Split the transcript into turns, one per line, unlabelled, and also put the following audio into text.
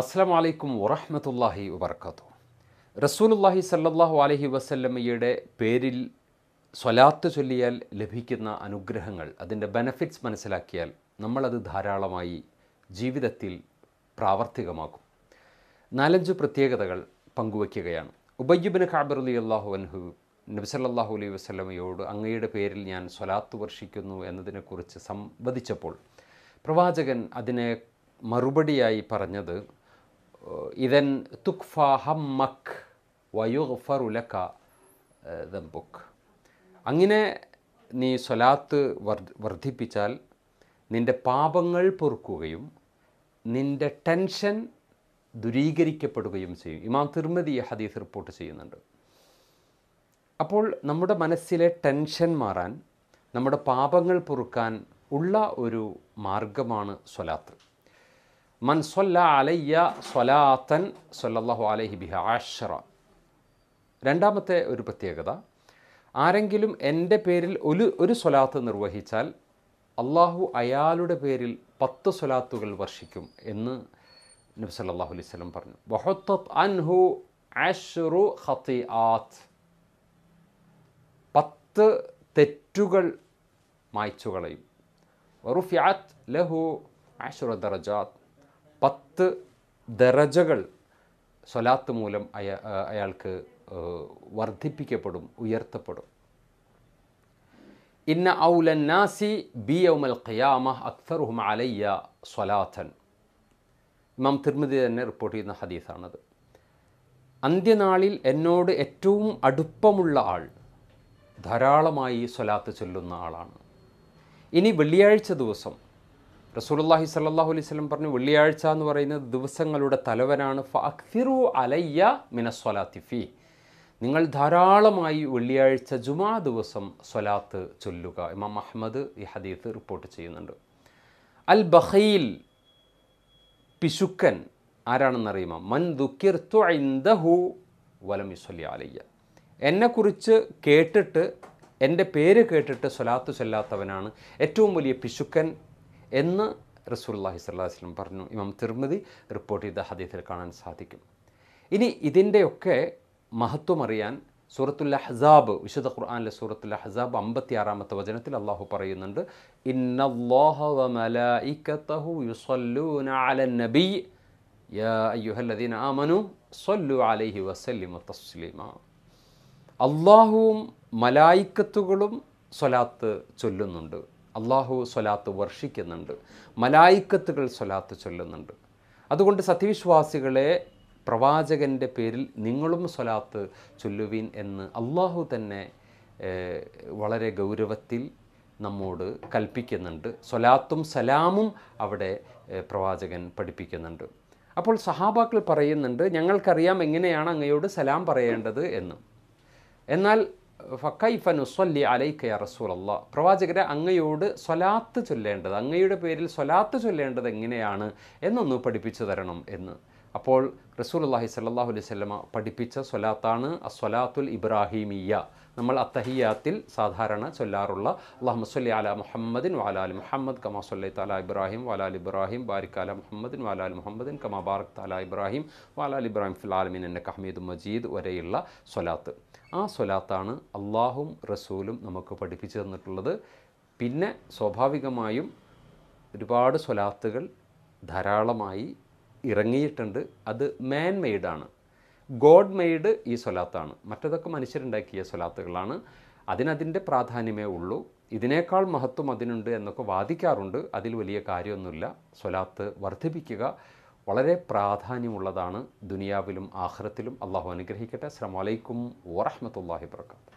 അസ്സാം വലൈക്കും വറഹമത്തല്ലാഹി വബർക്കാത്തു റസൂലുല്ലാഹി സല്ലാഹു അലഹി വസല്ലമ്മയുടെ പേരിൽ സ്വലാത്ത് ചൊല്ലിയാൽ ലഭിക്കുന്ന അനുഗ്രഹങ്ങൾ അതിൻ്റെ ബെനഫിറ്റ്സ് മനസ്സിലാക്കിയാൽ നമ്മളത് ധാരാളമായി ജീവിതത്തിൽ പ്രാവർത്തികമാക്കും നാലഞ്ച് പ്രത്യേകതകൾ പങ്കുവയ്ക്കുകയാണ് ഉബയ്യുബിന് ഖാബർ അലി അള്ളാഹു അൻഹു നബിസല്ലാഹു അലൈഹി വസ്ലമയോട് അങ്ങയുടെ പേരിൽ ഞാൻ സ്വലാത്ത് വർഷിക്കുന്നു എന്നതിനെക്കുറിച്ച് സംവദിച്ചപ്പോൾ പ്രവാചകൻ അതിനെ മറുപടിയായി പറഞ്ഞത് إذا تكفى همك ويغفر لك ذنبك അങ്ങനെ നീ സ്വലാത്ത് വർദ്ധിപ്പിച്ചാൽ നിന്റെ പാപങ്ങൾ പൊറുക്കുകയും നിന്റെ ടെൻഷൻ ദുരീകരിക്കപ്പെടുകയും ചെയ്യും ഇമാം തിർമതി ഹദീസ് റിപ്പോർട്ട് ചെയ്യുന്നുണ്ട് അപ്പോൾ നമ്മുടെ മനസ്സിലെ ടെൻഷൻ മാറാൻ നമ്മുടെ പാപങ്ങൾ പൊറുക്കാൻ ഉള്ള ഒരു മാർഗമാണ് സ്വലാത്ത് മൻ സൊല്ല അലയ്യ സൊലാത്തൻ സൊല്ലാഹു അലൈഹി ബിഹ ആഷറ രണ്ടാമത്തെ ഒരു പ്രത്യേകത ആരെങ്കിലും എൻ്റെ പേരിൽ ഒരു ഒരു സ്വലാത്ത് നിർവഹിച്ചാൽ അള്ളാഹു അയാളുടെ പേരിൽ പത്ത് സ്വലാത്തുകൾ വർഷിക്കും എന്ന് നബി സല്ലാഹു അലൈഹി സ്വലം പറഞ്ഞു വഹത്തത് അൻഹു ആഷറു ഹത്തി ആത്ത് പത്ത് തെറ്റുകൾ മായ്ച്ചു കളയും ലഹു ആഷുറ ദറജാത്ത് പത്ത് ദറജകൾ സ്വലാത്ത് മൂലം അയാ അയാൾക്ക് വർദ്ധിപ്പിക്കപ്പെടും ഉയർത്തപ്പെടും ഇന്ന നാസി ബി യൗമൽ ഖിയാമ അക്തറുഹും അലയ്യ സ്വലാഥൻ ഇമാം തിരുമതി തന്നെ റിപ്പോർട്ട് ചെയ്യുന്ന ഹദീസാണത് അന്ത്യനാളിൽ എന്നോട് ഏറ്റവും അടുപ്പമുള്ള ആൾ ധാരാളമായി സ്വലാത്ത് ചൊല്ലുന്ന ആളാണ് ഇനി വെള്ളിയാഴ്ച ദിവസം റസൂലുല്ലാഹി സല്ലാഹു അലൈഹി സ്വലം പറഞ്ഞു വെള്ളിയാഴ്ച എന്ന് പറയുന്നത് ദിവസങ്ങളുടെ തലവനാണ് ഫിറു അലയ്യ മിനസ്വലാത്തിഫി നിങ്ങൾ ധാരാളമായി വെള്ളിയാഴ്ച ജുമാ ദിവസം സ്വലാത്ത് ചൊല്ലുക ഇമാം അഹമ്മദ് ഈ ഹദീത്ത് റിപ്പോർട്ട് ചെയ്യുന്നുണ്ട് അൽ ബഹയിൽ പിശുക്കൻ ആരാണെന്നറിയുമോ മൻ ദുഃഖിർത്തു ഇൻദഹു വലം യുസ്വല്ലി അലയ്യ എന്നെക്കുറിച്ച് കേട്ടിട്ട് എൻ്റെ പേര് കേട്ടിട്ട് സ്വലാത്ത് ചൊല്ലാത്തവനാണ് ഏറ്റവും വലിയ പിശുക്കൻ എന്ന് റസൂല്ലാഹി സ്വല്ലാ വസ്ലം പറഞ്ഞു ഇമാം തിർമതി റിപ്പോർട്ട് ചെയ്ത ഹദീസിൽ കാണാൻ സാധിക്കും ഇനി ഇതിൻ്റെയൊക്കെ മഹത്വം അറിയാൻ സൂറത്തുൽ ഹസാബ് വിശുദ്ധ ഖുർആാനിലെ സൂറത്തുൽ ഹസാബ് അമ്പത്തി ആറാമത്തെ വചനത്തിൽ അള്ളാഹു പറയുന്നുണ്ട് അള്ളാഹുവും മലായിക്കത്തുകളും സ്വലാത്ത് ചൊല്ലുന്നുണ്ട് അള്ളാഹു സ്വലാത്ത് വർഷിക്കുന്നുണ്ട് മലായിക്കത്തുകൾ സ്വലാത്ത് ചൊല്ലുന്നുണ്ട് അതുകൊണ്ട് സത്യവിശ്വാസികളെ പ്രവാചകൻ്റെ പേരിൽ നിങ്ങളും സ്വലാത്ത് ചൊല്ലുവീൻ എന്ന് അള്ളാഹു തന്നെ വളരെ ഗൗരവത്തിൽ നമ്മോട് കൽപ്പിക്കുന്നുണ്ട് സ്വലാത്തും സലാമും അവിടെ പ്രവാചകൻ പഠിപ്പിക്കുന്നുണ്ട് അപ്പോൾ സഹാബാക്കൾ പറയുന്നുണ്ട് ഞങ്ങൾക്കറിയാം എങ്ങനെയാണ് അങ്ങയോട് സലാം പറയേണ്ടത് എന്ന് എന്നാൽ ഫക്കൈഫ നുസല്ലി അലൈക്ക യാ റസൂലല്ല പ്രവാചകരെ അങ്ങയോട് സ്വലാത്ത് ചൊല്ലേണ്ടത് അങ്ങയുടെ പേരിൽ സ്വലാത്ത് ചൊല്ലേണ്ടത് എങ്ങനെയാണ് എന്നൊന്ന് പഠിപ്പിച്ചു തരണം എന്ന് അപ്പോൾ റസൂൽ അള്ളാഹി സല്ലാഹു അലൈഹി സ്വലമ പഠിപ്പിച്ച സ്വലാത്താണ് അസ്വലാത്തുൽ ഇബ്രാഹിമിയ നമ്മൾ അത്തഹിയാത്തിൽ സാധാരണ ചൊല്ലാറുള്ള സല്ലി അല മുഹമ്മദിൻ വാലാൽ മുഹമ്മദ് കമാ സൊല്ലി താല ഇബ്രാഹിം വാലാൽ ഇബ്രാഹിം ബാരിക് അല മുഹമ്മദിൻ വാലാൽ മുഹമ്മദിൻ കമാ ബാർക്ക് താല ഇബ്രാഹിം വാലാൽ ഇബ്രാഹിം ഫിലാലമിൻ എന്ന കഹമീദ് മജീദ് വരെയുള്ള സ്വലാത്ത് ആ സ്വലാത്താണ് അള്ളാഹും റസൂലും നമുക്ക് പഠിപ്പിച്ചു തന്നിട്ടുള്ളത് പിന്നെ സ്വാഭാവികമായും ഒരുപാട് സ്വലാത്തുകൾ ധാരാളമായി ഇറങ്ങിയിട്ടുണ്ട് അത് മാൻ മെയ്ഡാണ് ഗോഡ് മെയ്ഡ് ഈ സ്വലാത്താണ് മറ്റതൊക്കെ മനുഷ്യരുണ്ടാക്കിയ സ്വലാത്തുകളാണ് അതിനതിൻ്റെ പ്രാധാന്യമേ ഉള്ളൂ ഇതിനേക്കാൾ മഹത്വം അതിനുണ്ട് എന്നൊക്കെ വാദിക്കാറുണ്ട് അതിൽ വലിയ കാര്യമൊന്നുമില്ല സ്വലാത്ത് വർദ്ധിപ്പിക്കുക വളരെ പ്രാധാന്യമുള്ളതാണ് ദുനിയാവിലും ആഹ്റത്തിലും അള്ളാഹു അനുഗ്രഹിക്കട്ടെ അസ്സാം വലൈക്കും വാഹമത്തല്ലാഹി വർക്കാത്തു